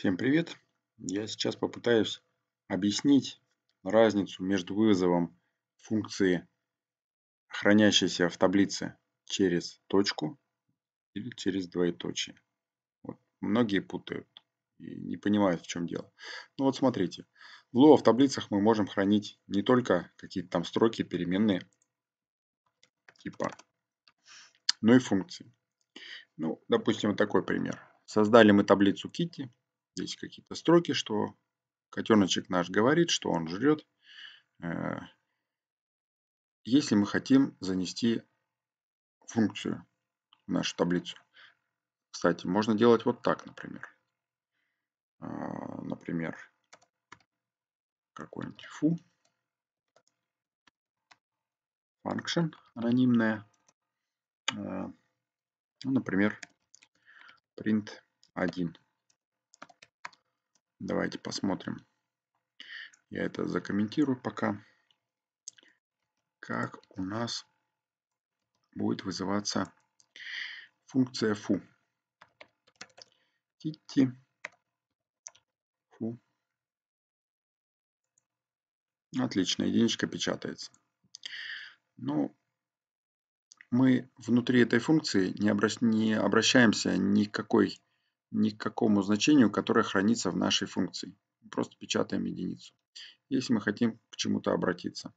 Всем привет! Я сейчас попытаюсь объяснить разницу между вызовом функции, хранящейся в таблице через точку или через двоеточие. Вот. Многие путают и не понимают, в чем дело. Ну вот смотрите, в Lua в таблицах мы можем хранить не только какие-то там строки, переменные, типа, но и функции. Ну, допустим, вот такой пример. Создали мы таблицу Kitty, здесь какие-то строки, что котеночек наш говорит, что он жрет. Э, если мы хотим занести функцию в нашу таблицу. Кстати, можно делать вот так, например. А, например, какой-нибудь фу function анонимная. Э, ну, например, print 1. Давайте посмотрим. Я это закомментирую пока. Как у нас будет вызываться функция фу. Китти. Фу. Отлично, единичка печатается. Но ну, мы внутри этой функции не, обращ... не обращаемся ни к какой ни к какому значению, которое хранится в нашей функции. Просто печатаем единицу, если мы хотим к чему-то обратиться.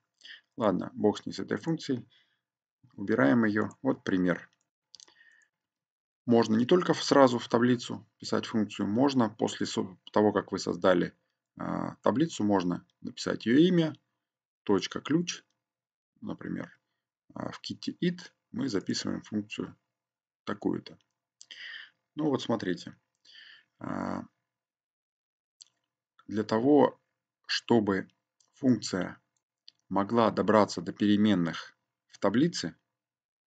Ладно, бог с ней с этой функцией. Убираем ее. Вот пример. Можно не только сразу в таблицу писать функцию, можно после того, как вы создали а, таблицу, можно написать ее имя, точка ключ, например, а в kitty it мы записываем функцию такую-то. Ну вот смотрите, а, для того, чтобы функция могла добраться до переменных в таблице,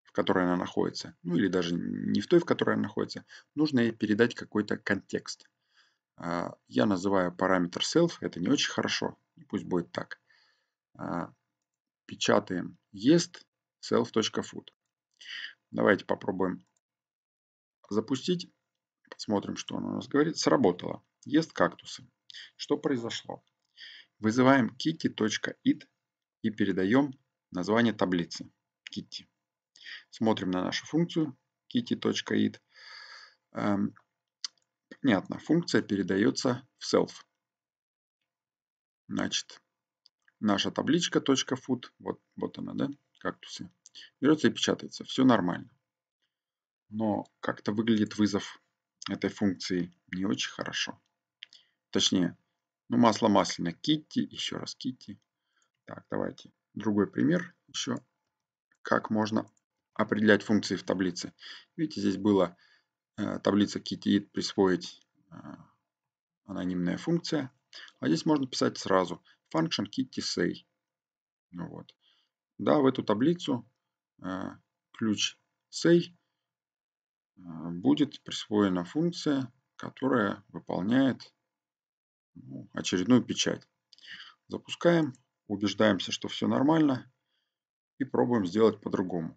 в которой она находится, ну или даже не в той, в которой она находится, нужно ей передать какой-то контекст. А, я называю параметр self, это не очень хорошо, пусть будет так. А, печатаем есть self.food. Давайте попробуем запустить. Смотрим, что он у нас говорит. Сработало. Ест кактусы. Что произошло? Вызываем kitty.it и передаем название таблицы kitty. Смотрим на нашу функцию kitty.it. Эм, понятно, функция передается в self. Значит, наша табличка .food, вот, вот она, да, кактусы, берется и печатается. Все нормально. Но как-то выглядит вызов этой функции не очень хорошо. Точнее, ну масло масляное, Китти, еще раз Китти. Так, давайте другой пример еще, как можно определять функции в таблице. Видите, здесь была э, таблица Kitty присвоить э, анонимная функция. А здесь можно писать сразу function Китти say. Ну вот. Да, в эту таблицу э, ключ say а, будет присвоена функция, которая выполняет ну, очередную печать. Запускаем, убеждаемся, что все нормально и пробуем сделать по-другому.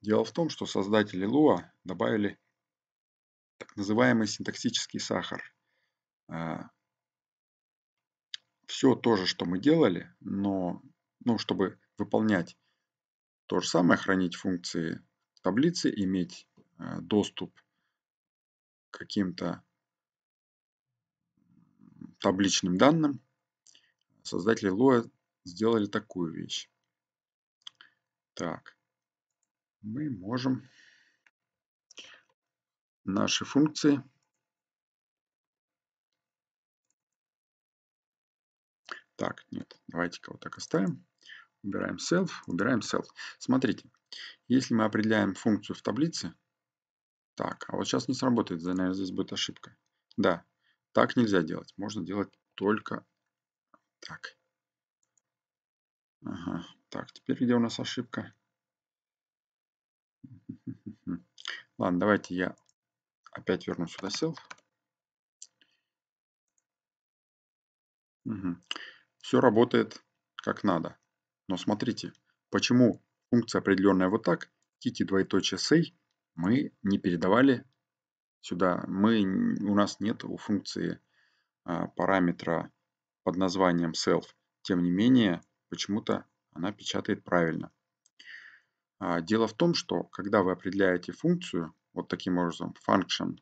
Дело в том, что создатели Lua добавили так называемый синтаксический сахар. А, все то же, что мы делали, но ну, чтобы выполнять то же самое, хранить функции таблицы, иметь Э, доступ к каким-то табличным данным, создатели лоя сделали такую вещь. Так, мы можем наши функции Так, нет, давайте-ка вот так оставим. Убираем self, убираем self. Смотрите, если мы определяем функцию в таблице, так, а вот сейчас не сработает, за нами здесь будет ошибка. Да, так нельзя делать. Можно делать только так. Ага, так, теперь где у нас ошибка? Ладно, давайте я опять верну сюда сел. Угу. Все работает как надо. Но смотрите, почему функция определенная вот так, кити двоеточие say, мы не передавали сюда, мы, у нас нет у функции а, параметра под названием self. Тем не менее, почему-то она печатает правильно. А, дело в том, что когда вы определяете функцию, вот таким образом, function,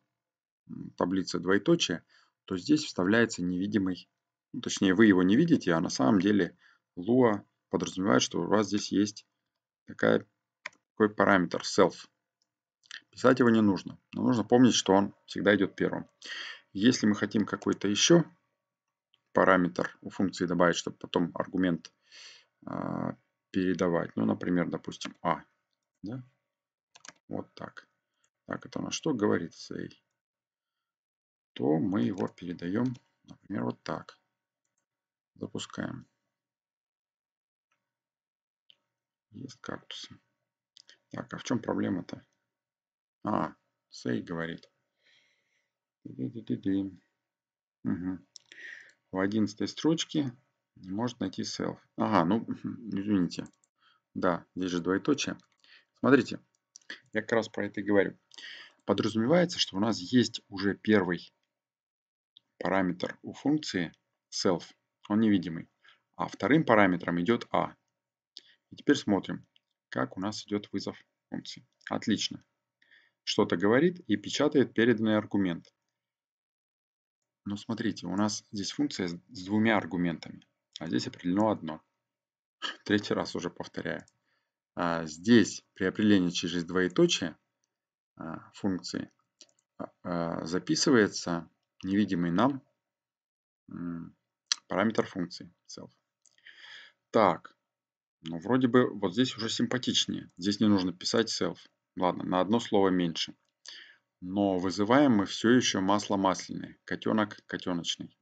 таблица двоеточие, то здесь вставляется невидимый, ну, точнее вы его не видите, а на самом деле Lua подразумевает, что у вас здесь есть такая, такой параметр self. Писать его не нужно, но нужно помнить, что он всегда идет первым. Если мы хотим какой-то еще параметр у функции добавить, чтобы потом аргумент э, передавать, ну, например, допустим, а, да? вот так. Так, это у нас что говорит say? То мы его передаем, например, вот так. Запускаем. Есть кактусы. Так, а в чем проблема-то? А, сей говорит. Угу. В одиннадцатой строчке не может найти self. Ага, ну, извините. Да, здесь же двоеточие. Смотрите, я как раз про это и говорю. Подразумевается, что у нас есть уже первый параметр у функции self. Он невидимый. А вторым параметром идет a. А. И теперь смотрим, как у нас идет вызов функции. Отлично что-то говорит и печатает переданный аргумент. Но смотрите, у нас здесь функция с двумя аргументами, а здесь определено одно. Третий раз уже повторяю. А, здесь при определении через двоеточие а, функции а, записывается невидимый нам параметр функции self. Так, ну вроде бы вот здесь уже симпатичнее. Здесь не нужно писать self. Ладно, на одно слово меньше. Но вызываем мы все еще масло масляное, котенок котеночный.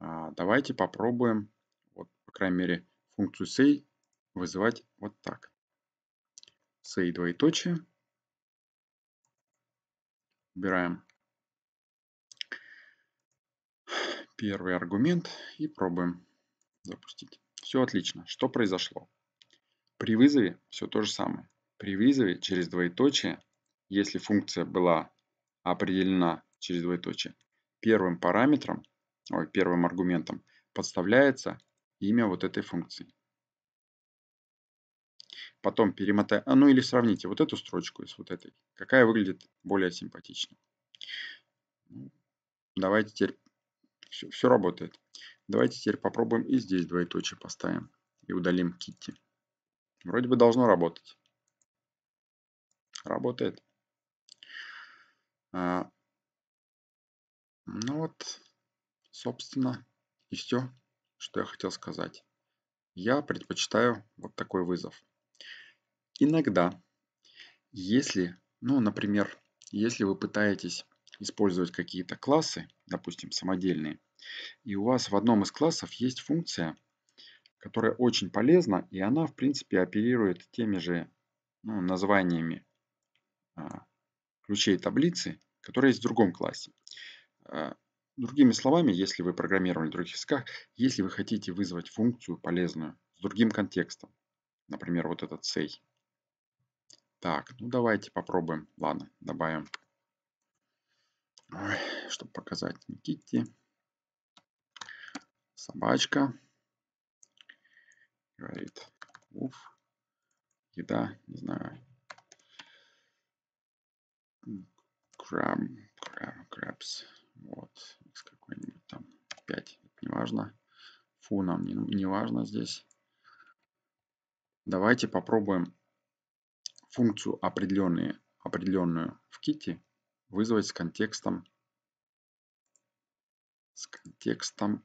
А, давайте попробуем, вот, по крайней мере, функцию say вызывать вот так. say двоеточие. Убираем первый аргумент и пробуем запустить. Все отлично. Что произошло? При вызове все то же самое. При вызове через двоеточие, если функция была определена через двоеточие, первым параметром, ой, первым аргументом подставляется имя вот этой функции. Потом перемотай, а, ну или сравните вот эту строчку с вот этой. Какая выглядит более симпатично. Ну, давайте теперь, все, все работает. Давайте теперь попробуем и здесь двоеточие поставим и удалим Китти. Вроде бы должно работать. Работает. А, ну вот, собственно, и все, что я хотел сказать. Я предпочитаю вот такой вызов. Иногда, если, ну, например, если вы пытаетесь использовать какие-то классы, допустим, самодельные, и у вас в одном из классов есть функция, которая очень полезна, и она, в принципе, оперирует теми же ну, названиями а, ключей таблицы, которые есть в другом классе. А, другими словами, если вы программировали в других языках, если вы хотите вызвать функцию полезную с другим контекстом, например, вот этот say. Так, ну давайте попробуем. Ладно, добавим, Ой, чтобы показать Никите. Собачка говорит, уф, еда, не знаю, crab, crab, crabs, вот, x какой-нибудь там 5, это не важно. Фу нам не, не важно здесь. Давайте попробуем функцию определенные, определенную в Kitty вызвать с контекстом с контекстом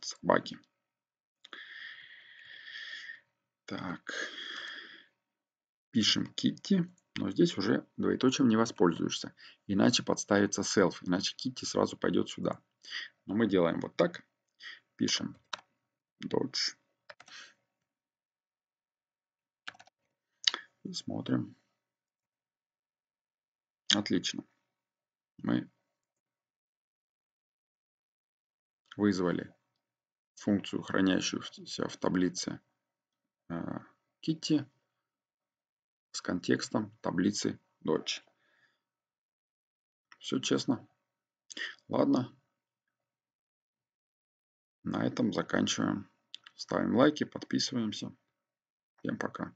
собаки. Так, пишем Kitty. Но здесь уже двоеточием не воспользуешься, иначе подставится self, иначе Kitty сразу пойдет сюда. Но мы делаем вот так. Пишем dodge. И смотрим. Отлично. Мы вызвали функцию, хранящуюся в таблице Kitty. Э, с контекстом таблицы дочь Все честно. Ладно. На этом заканчиваем. Ставим лайки, подписываемся. Всем пока.